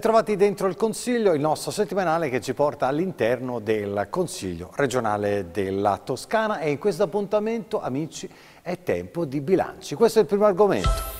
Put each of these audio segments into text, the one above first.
Bentrovati dentro il Consiglio, il nostro settimanale che ci porta all'interno del Consiglio regionale della Toscana e in questo appuntamento, amici, è tempo di bilanci. Questo è il primo argomento.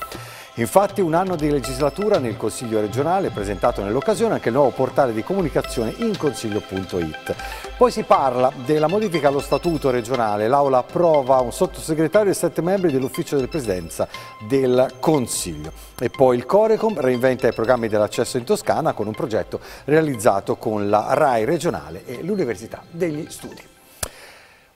Infatti un anno di legislatura nel Consiglio regionale, presentato nell'occasione anche il nuovo portale di comunicazione inconsiglio.it. Poi si parla della modifica allo statuto regionale, l'Aula approva un sottosegretario e sette membri dell'ufficio della presidenza del Consiglio. E poi il Corecom reinventa i programmi dell'accesso in Toscana con un progetto realizzato con la RAI regionale e l'Università degli Studi.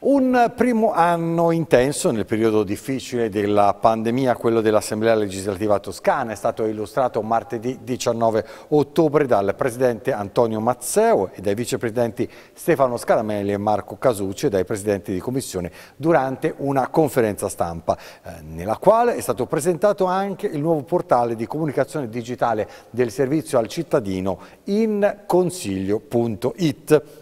Un primo anno intenso nel periodo difficile della pandemia, quello dell'Assemblea legislativa toscana, è stato illustrato martedì 19 ottobre dal presidente Antonio Mazzeo e dai vicepresidenti Stefano Scaramelli e Marco Casucci e dai presidenti di commissione durante una conferenza stampa, eh, nella quale è stato presentato anche il nuovo portale di comunicazione digitale del servizio al cittadino in consiglio.it.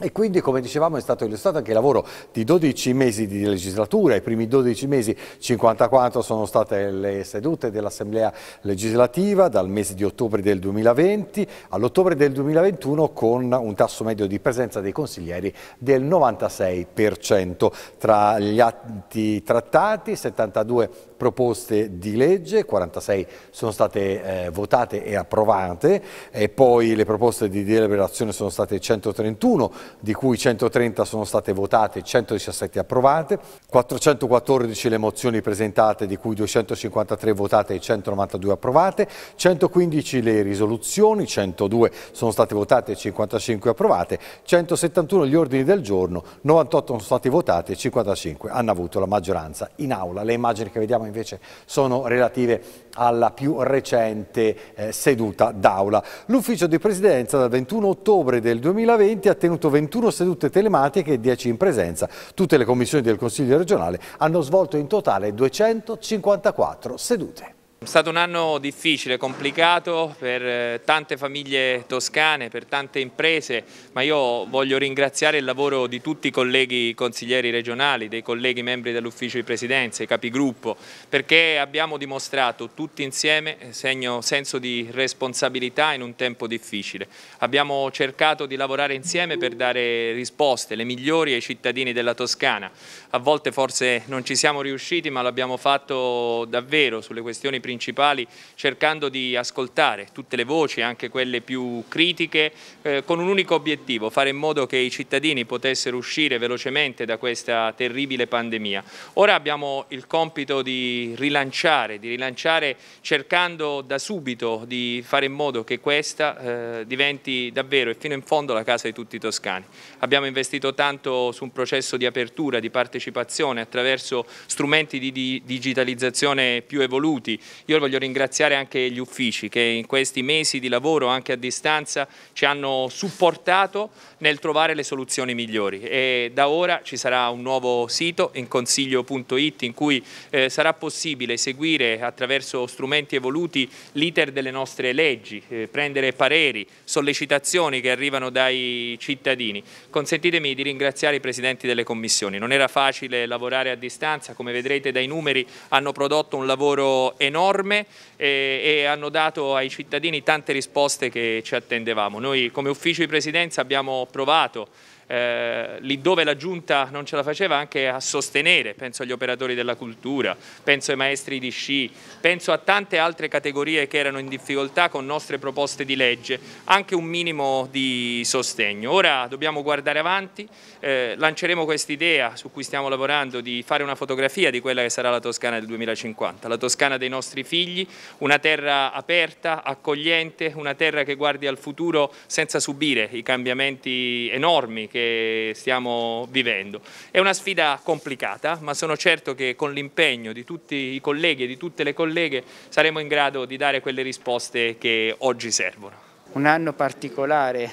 E quindi, come dicevamo, è stato illustrato anche il lavoro di 12 mesi di legislatura. I primi 12 mesi, 54, sono state le sedute dell'Assemblea legislativa dal mese di ottobre del 2020 all'ottobre del 2021 con un tasso medio di presenza dei consiglieri del 96%. Tra gli atti trattati, 72 proposte di legge, 46 sono state eh, votate e approvate e poi le proposte di deliberazione sono state 131 di cui 130 sono state votate e 117 approvate, 414 le mozioni presentate, di cui 253 votate e 192 approvate, 115 le risoluzioni, 102 sono state votate e 55 approvate, 171 gli ordini del giorno, 98 sono stati votati e 55 hanno avuto la maggioranza in aula. Le immagini che vediamo invece sono relative alla più recente eh, seduta d'aula. L'ufficio di presidenza dal 21 ottobre del 2020 ha tenuto 20 21 sedute telematiche e 10 in presenza. Tutte le commissioni del Consiglio regionale hanno svolto in totale 254 sedute. È stato un anno difficile, complicato per eh, tante famiglie toscane, per tante imprese, ma io voglio ringraziare il lavoro di tutti i colleghi consiglieri regionali, dei colleghi membri dell'ufficio di presidenza, i capigruppo, perché abbiamo dimostrato tutti insieme eh, segno, senso di responsabilità in un tempo difficile. Abbiamo cercato di lavorare insieme per dare risposte, le migliori ai cittadini della Toscana a volte forse non ci siamo riusciti ma l'abbiamo fatto davvero sulle questioni principali cercando di ascoltare tutte le voci, anche quelle più critiche, eh, con un unico obiettivo, fare in modo che i cittadini potessero uscire velocemente da questa terribile pandemia. Ora abbiamo il compito di rilanciare, di rilanciare cercando da subito di fare in modo che questa eh, diventi davvero e fino in fondo la casa di tutti i toscani. Abbiamo investito tanto su un processo di apertura, di partecipazione partecipazione attraverso strumenti di digitalizzazione più evoluti. Io voglio ringraziare anche gli uffici che in questi mesi di lavoro anche a distanza ci hanno supportato nel trovare le soluzioni migliori e da ora ci sarà un nuovo sito in consiglio.it in cui eh, sarà possibile seguire attraverso strumenti evoluti l'iter delle nostre leggi, eh, prendere pareri, sollecitazioni che arrivano dai cittadini. Consentitemi di ringraziare i presidenti delle commissioni, non era facile facile lavorare a distanza, come vedrete dai numeri hanno prodotto un lavoro enorme e, eh, e hanno dato ai cittadini tante risposte che ci attendevamo. Noi come ufficio di presidenza abbiamo provato eh, lì dove la giunta non ce la faceva anche a sostenere, penso agli operatori della cultura, penso ai maestri di sci, penso a tante altre categorie che erano in difficoltà con nostre proposte di legge, anche un minimo di sostegno. Ora dobbiamo guardare avanti, eh, lanceremo idea su cui stiamo lavorando di fare una fotografia di quella che sarà la Toscana del 2050, la Toscana dei nostri figli, una terra aperta, accogliente, una terra che guardi al futuro senza subire i cambiamenti enormi che che stiamo vivendo. È una sfida complicata, ma sono certo che con l'impegno di tutti i colleghi e di tutte le colleghe saremo in grado di dare quelle risposte che oggi servono. Un anno particolare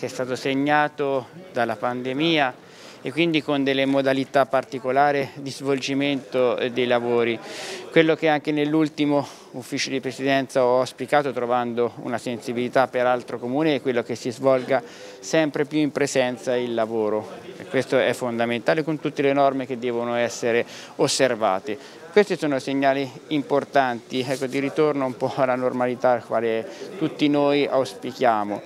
che è stato segnato dalla pandemia, e quindi con delle modalità particolari di svolgimento dei lavori. Quello che anche nell'ultimo ufficio di presidenza ho auspicato trovando una sensibilità peraltro comune è quello che si svolga sempre più in presenza il lavoro. E questo è fondamentale con tutte le norme che devono essere osservate. Questi sono segnali importanti ecco, di ritorno un po' alla normalità al quale tutti noi auspichiamo.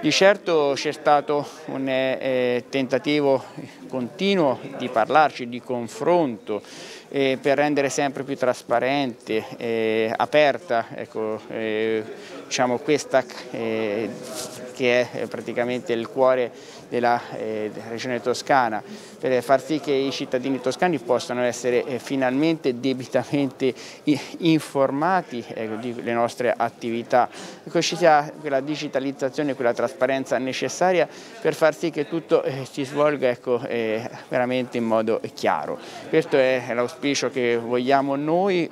Di certo c'è stato un eh, eh, tentativo continuo di parlarci, di confronto, eh, per rendere sempre più trasparente, eh, aperta ecco, eh, diciamo, questa eh, che è eh, praticamente il cuore della eh, regione toscana, per far sì che i cittadini toscani possano essere eh, finalmente debitamente informati eh, delle nostre attività, che ci sia quella digitalizzazione, quella trasparenza necessaria per far sì che tutto eh, si svolga ecco, veramente in modo chiaro. Questo è l'auspicio che vogliamo noi,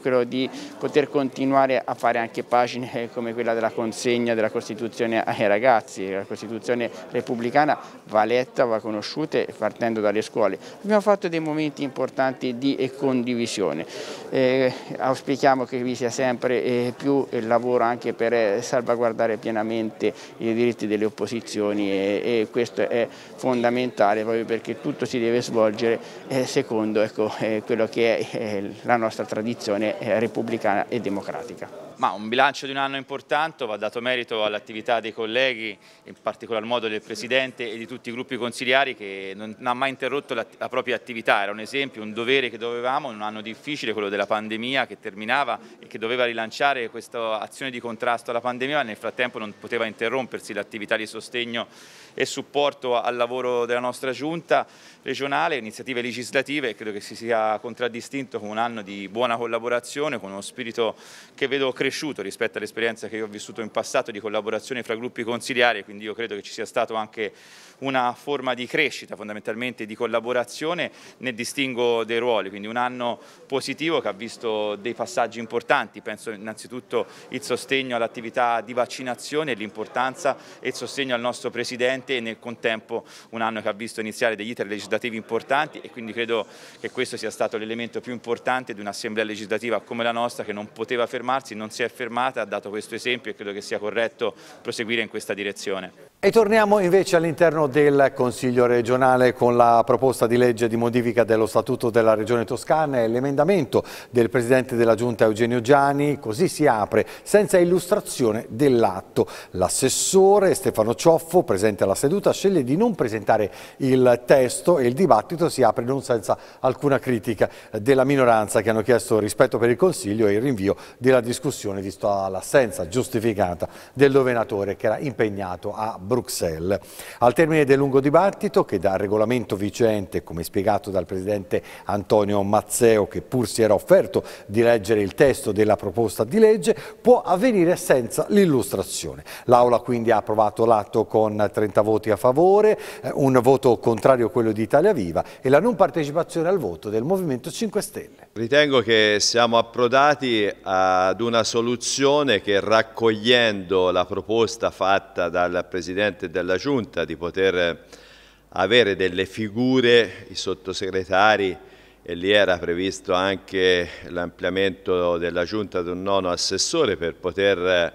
quello di poter continuare a fare anche pagine come quella della consegna della Costituzione ai ragazzi, la Costituzione repubblicana va letta, va conosciuta partendo dalle scuole. Abbiamo fatto dei momenti importanti di eh, condivisione, eh, auspichiamo che vi sia sempre eh, più eh, lavoro anche per eh, salvaguardare pienamente i diritti delle opposizioni e, e questo è fondamentale proprio perché tutto si deve svolgere eh, secondo ecco, quello che è la nostra tradizione repubblicana e democratica. Ma un bilancio di un anno importante, va dato merito all'attività dei colleghi, in particolar modo del Presidente e di tutti i gruppi consigliari che non ha mai interrotto la, la propria attività, era un esempio, un dovere che dovevamo in un anno difficile, quello della pandemia che terminava e che doveva rilanciare questa azione di contrasto alla pandemia, ma nel frattempo non poteva interrompersi l'attività di sostegno e supporto al lavoro della nostra giunta regionale, iniziative legislative, credo che si sia contraddistinto con un anno di buona collaborazione, con uno spirito che vedo cresciuto rispetto all'esperienza che io ho vissuto in passato di collaborazione fra gruppi consigliari, quindi io credo che ci sia stata anche una forma di crescita fondamentalmente di collaborazione nel distingo dei ruoli, quindi un anno positivo che ha visto dei passaggi importanti, penso innanzitutto il sostegno all'attività di vaccinazione, l'importanza e il sostegno al nostro Presidente recente e nel contempo un anno che ha visto iniziare degli iter legislativi importanti e quindi credo che questo sia stato l'elemento più importante di un'assemblea legislativa come la nostra che non poteva fermarsi, non si è fermata, ha dato questo esempio e credo che sia corretto proseguire in questa direzione. E torniamo invece all'interno del Consiglio regionale con la proposta di legge di modifica dello Statuto della Regione Toscana e l'emendamento del Presidente della Giunta Eugenio Giani, così si apre senza illustrazione dell'atto. L'assessore Stefano Cioffo, presente alla seduta, sceglie di non presentare il testo e il dibattito si apre non senza alcuna critica della minoranza che hanno chiesto rispetto per il Consiglio e il rinvio della discussione visto l'assenza giustificata del dovenatore che era impegnato a Bruxelles. Al termine del lungo dibattito, che dal regolamento vigente, come spiegato dal Presidente Antonio Mazzeo, che pur si era offerto di leggere il testo della proposta di legge, può avvenire senza l'illustrazione. L'Aula quindi ha approvato l'atto con 30 voti a favore, eh, un voto contrario a quello di Italia Viva e la non partecipazione al voto del Movimento 5 Stelle. Ritengo che siamo approdati ad una soluzione che raccogliendo la proposta fatta dal Presidente Presidente della Giunta di poter eh, avere delle figure, i sottosegretari, e lì era previsto anche l'ampliamento della Giunta di un nono assessore per poter eh,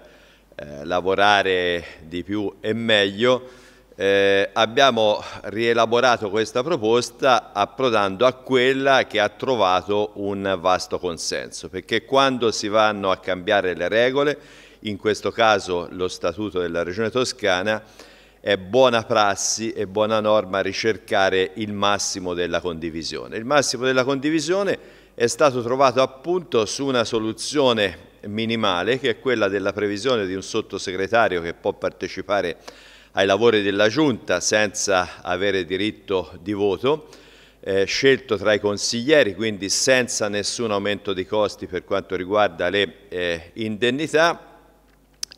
eh, lavorare di più e meglio. Eh, abbiamo rielaborato questa proposta approdando a quella che ha trovato un vasto consenso, perché quando si vanno a cambiare le regole in questo caso lo Statuto della Regione Toscana, è buona prassi e buona norma ricercare il massimo della condivisione. Il massimo della condivisione è stato trovato appunto su una soluzione minimale che è quella della previsione di un sottosegretario che può partecipare ai lavori della Giunta senza avere diritto di voto, eh, scelto tra i consiglieri, quindi senza nessun aumento di costi per quanto riguarda le eh, indennità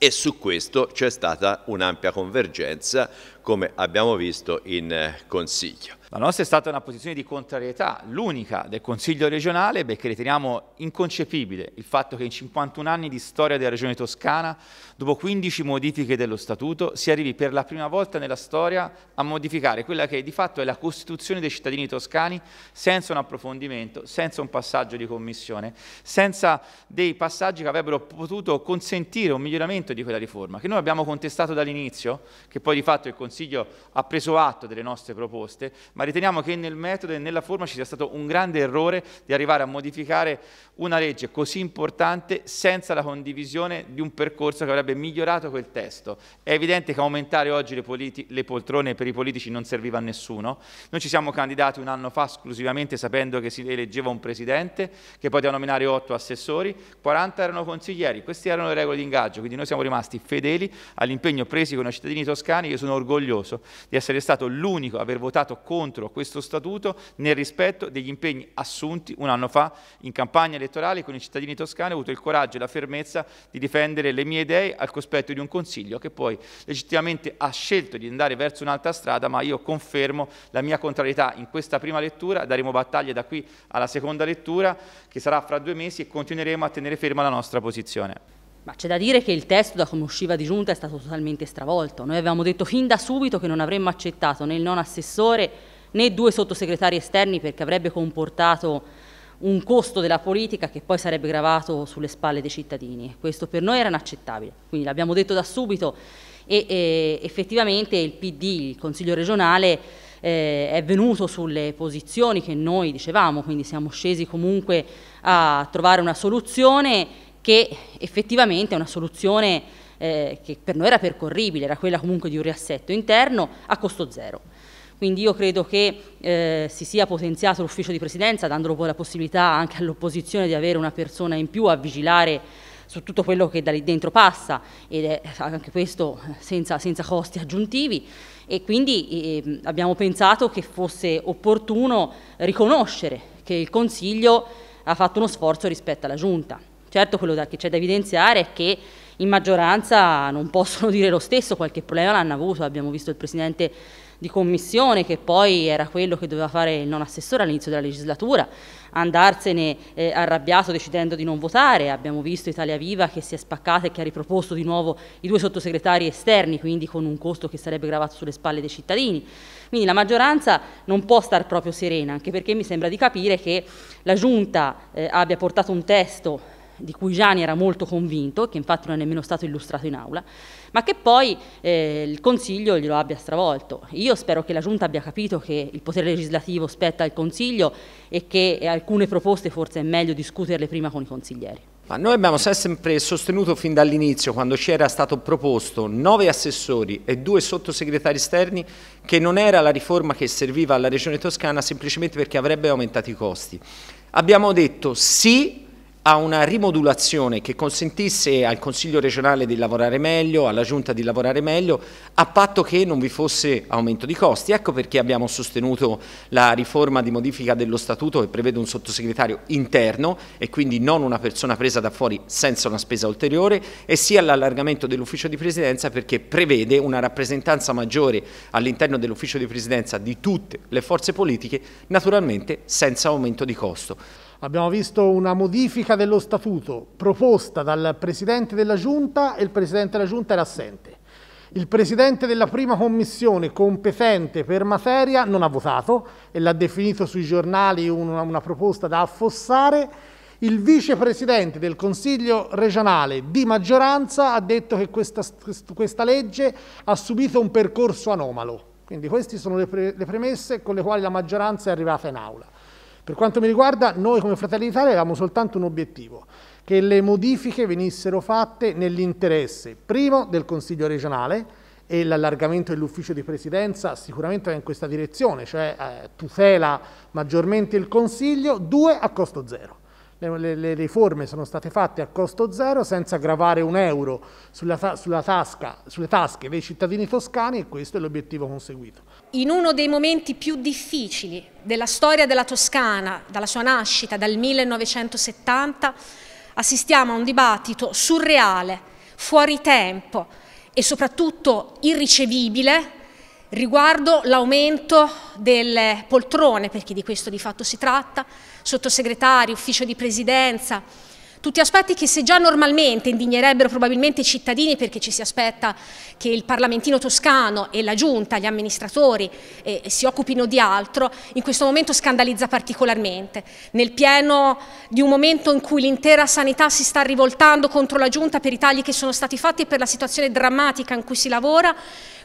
e su questo c'è stata un'ampia convergenza come abbiamo visto in eh, Consiglio. La nostra è stata una posizione di contrarietà, l'unica del Consiglio regionale, perché riteniamo inconcepibile il fatto che in 51 anni di storia della Regione Toscana, dopo 15 modifiche dello Statuto, si arrivi per la prima volta nella storia a modificare quella che di fatto è la Costituzione dei cittadini toscani senza un approfondimento, senza un passaggio di commissione, senza dei passaggi che avrebbero potuto consentire un miglioramento di quella riforma, che noi abbiamo contestato dall'inizio, che poi di fatto il Consiglio Consiglio ha preso atto delle nostre proposte, ma riteniamo che nel metodo e nella forma ci sia stato un grande errore di arrivare a modificare una legge così importante senza la condivisione di un percorso che avrebbe migliorato quel testo. È evidente che aumentare oggi le, le poltrone per i politici non serviva a nessuno. Noi ci siamo candidati un anno fa esclusivamente sapendo che si eleggeva un presidente che poteva nominare otto assessori, 40 erano consiglieri, queste erano le regole di ingaggio, quindi noi siamo rimasti fedeli all'impegno presi con i cittadini toscani, io sono orgoglioso orgoglioso di essere stato l'unico a aver votato contro questo statuto nel rispetto degli impegni assunti un anno fa in campagna elettorale con i cittadini toscani. Ho avuto il coraggio e la fermezza di difendere le mie idee al cospetto di un Consiglio che poi legittimamente ha scelto di andare verso un'altra strada, ma io confermo la mia contrarietà in questa prima lettura, daremo battaglia da qui alla seconda lettura che sarà fra due mesi e continueremo a tenere ferma la nostra posizione. Ma c'è da dire che il testo, da come usciva di giunta, è stato totalmente stravolto. Noi avevamo detto fin da subito che non avremmo accettato né il non assessore né due sottosegretari esterni perché avrebbe comportato un costo della politica che poi sarebbe gravato sulle spalle dei cittadini. Questo per noi era inaccettabile, quindi l'abbiamo detto da subito e, e effettivamente il PD, il Consiglio regionale, eh, è venuto sulle posizioni che noi dicevamo, quindi siamo scesi comunque a trovare una soluzione che effettivamente è una soluzione eh, che per noi era percorribile, era quella comunque di un riassetto interno a costo zero. Quindi io credo che eh, si sia potenziato l'ufficio di presidenza, dandolo poi la possibilità anche all'opposizione di avere una persona in più a vigilare su tutto quello che da lì dentro passa ed è anche questo senza, senza costi aggiuntivi e quindi eh, abbiamo pensato che fosse opportuno riconoscere che il Consiglio ha fatto uno sforzo rispetto alla Giunta Certo quello che c'è da evidenziare è che in maggioranza non possono dire lo stesso, qualche problema l'hanno avuto, abbiamo visto il Presidente di commissione che poi era quello che doveva fare il non assessore all'inizio della legislatura, andarsene eh, arrabbiato decidendo di non votare, abbiamo visto Italia Viva che si è spaccata e che ha riproposto di nuovo i due sottosegretari esterni, quindi con un costo che sarebbe gravato sulle spalle dei cittadini. Quindi la maggioranza non può star proprio serena, anche perché mi sembra di capire che la Giunta eh, abbia portato un testo di cui Gianni era molto convinto, che infatti non è nemmeno stato illustrato in aula, ma che poi eh, il Consiglio glielo abbia stravolto. Io spero che la Giunta abbia capito che il potere legislativo spetta al Consiglio e che alcune proposte forse è meglio discuterle prima con i consiglieri. Ma noi abbiamo sempre sostenuto fin dall'inizio, quando ci era stato proposto nove assessori e due sottosegretari esterni, che non era la riforma che serviva alla Regione Toscana semplicemente perché avrebbe aumentato i costi. Abbiamo detto sì a una rimodulazione che consentisse al Consiglio regionale di lavorare meglio, alla Giunta di lavorare meglio, a patto che non vi fosse aumento di costi. Ecco perché abbiamo sostenuto la riforma di modifica dello Statuto che prevede un sottosegretario interno e quindi non una persona presa da fuori senza una spesa ulteriore e sia l'allargamento dell'ufficio di presidenza perché prevede una rappresentanza maggiore all'interno dell'ufficio di presidenza di tutte le forze politiche, naturalmente senza aumento di costo. Abbiamo visto una modifica dello statuto proposta dal Presidente della Giunta e il Presidente della Giunta era assente. Il Presidente della prima commissione competente per materia non ha votato e l'ha definito sui giornali una, una proposta da affossare il vicepresidente del Consiglio regionale di maggioranza ha detto che questa, questa, legge ha subito un percorso anomalo. Quindi queste sono le, pre, le premesse con le quali la maggioranza è arrivata in aula. Per quanto mi riguarda, noi come Fratelli d'Italia avevamo soltanto un obiettivo, che le modifiche venissero fatte nell'interesse, primo, del Consiglio regionale, e l'allargamento dell'ufficio di presidenza sicuramente va in questa direzione, cioè eh, tutela maggiormente il Consiglio, due, a costo zero le, le, riforme sono state fatte a costo zero senza gravare un euro sulla, sulla tasca, sulle tasche dei cittadini toscani e questo è l'obiettivo conseguito. In uno dei momenti più difficili della storia della Toscana, dalla sua nascita dal 1970, assistiamo a un dibattito surreale, fuori tempo e soprattutto irricevibile riguardo l'aumento delle poltrone, perché di questo di fatto si tratta, sottosegretari, ufficio di presidenza, tutti aspetti che se già normalmente indignerebbero probabilmente i cittadini perché ci si aspetta che il parlamentino toscano e la giunta, gli amministratori eh, si occupino di altro, in questo momento scandalizza particolarmente. Nel pieno di un momento in cui l'intera sanità si sta rivoltando contro la giunta per i tagli che sono stati fatti e per la situazione drammatica in cui si lavora,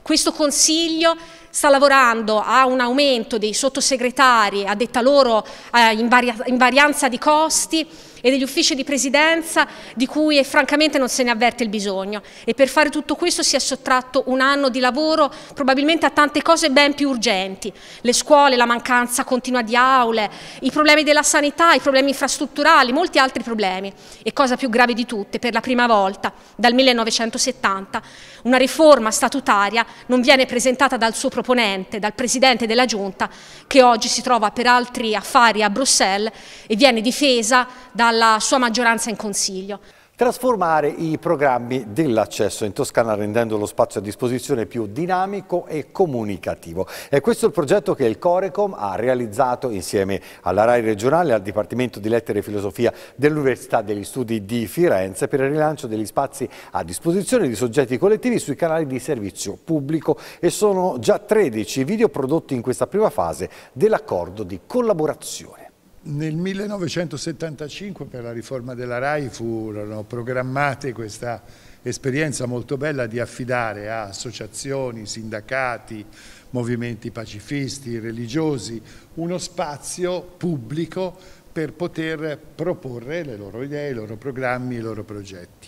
questo Consiglio sta lavorando a un aumento dei sottosegretari, a detta loro eh, in, varia, in varianza di costi, e degli uffici di presidenza di cui francamente non se ne avverte il bisogno e per fare tutto questo si è sottratto un anno di lavoro probabilmente a tante cose ben più urgenti, le scuole, la mancanza continua di aule, i problemi della sanità, i problemi infrastrutturali, molti altri problemi e cosa più grave di tutte, per la prima volta dal 1970 una riforma statutaria non viene presentata dal suo proponente, dal Presidente della Giunta, che oggi si trova per altri affari a Bruxelles e viene difesa dalla sua maggioranza in Consiglio. Trasformare i programmi dell'accesso in Toscana rendendo lo spazio a disposizione più dinamico e comunicativo. E questo è il progetto che il Corecom ha realizzato insieme alla RAI regionale e al Dipartimento di Lettere e Filosofia dell'Università degli Studi di Firenze per il rilancio degli spazi a disposizione di soggetti collettivi sui canali di servizio pubblico e sono già 13 i video prodotti in questa prima fase dell'accordo di collaborazione. Nel 1975 per la riforma della RAI furono programmate questa esperienza molto bella di affidare a associazioni, sindacati, movimenti pacifisti, religiosi, uno spazio pubblico per poter proporre le loro idee, i loro programmi, i loro progetti.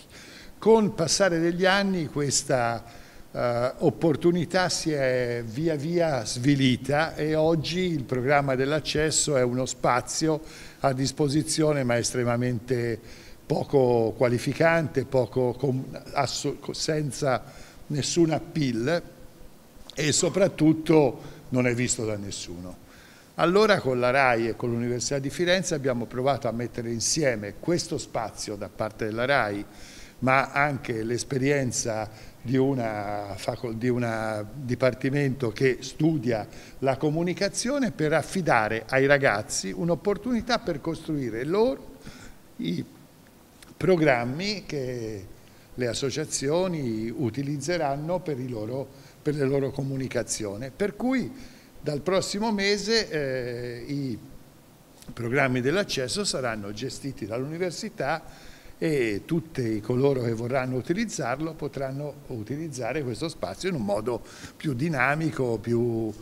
Con il passare degli anni questa eh, opportunità si è via via svilita e oggi il programma dell'accesso è uno spazio a disposizione ma estremamente poco qualificante, poco senza nessun appeal e soprattutto non è visto da nessuno. Allora con la RAI e con l'Università di Firenze abbiamo provato a mettere insieme questo spazio da parte della RAI ma anche l'esperienza di un dipartimento che studia la comunicazione per affidare ai ragazzi un'opportunità per costruire loro i programmi che le associazioni utilizzeranno per, loro, per le loro comunicazioni. Per cui dal prossimo mese eh, i programmi dell'accesso saranno gestiti dall'università e tutti coloro che vorranno utilizzarlo potranno utilizzare questo spazio in un modo più dinamico, più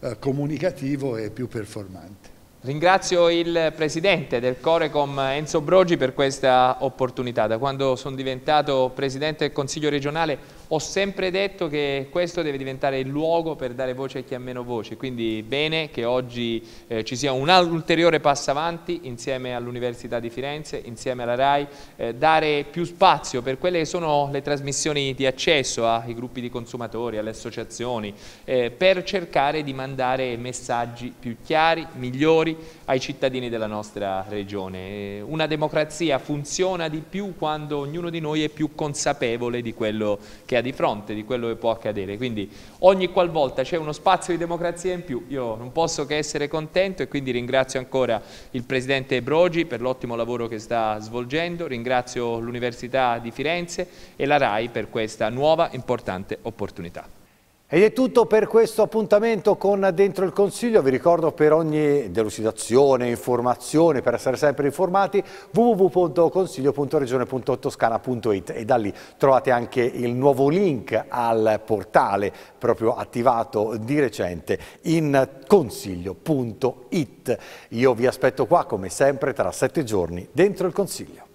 eh, comunicativo e più performante. Ringrazio il presidente del Corecom Enzo Brogi per questa opportunità. Da quando sono diventato presidente del Consiglio regionale ho sempre detto che questo deve diventare il luogo per dare voce a chi ha meno voce, quindi bene che oggi eh, ci sia un ulteriore passo avanti insieme all'Università di Firenze, insieme alla RAI, eh, dare più spazio per quelle che sono le trasmissioni di accesso ai gruppi di consumatori, alle associazioni, eh, per cercare di mandare messaggi più chiari, migliori ai cittadini della nostra regione. Eh, una democrazia funziona di più quando ognuno di noi è più consapevole di quello che che ha di fronte, di quello che può accadere. Quindi ogni qualvolta c'è uno spazio di democrazia in più, io non posso che essere contento e quindi ringrazio ancora il Presidente Brogi per l'ottimo lavoro che sta svolgendo, ringrazio l'Università di Firenze e la RAI per questa nuova importante opportunità. Ed è tutto per questo appuntamento con Dentro il Consiglio. Vi ricordo per ogni delucidazione, informazione, per essere sempre informati, www.consiglio.regione.toscana.it e da lì trovate anche il nuovo link al portale proprio attivato di recente in consiglio.it. Io vi aspetto qua come sempre tra sette giorni Dentro il Consiglio.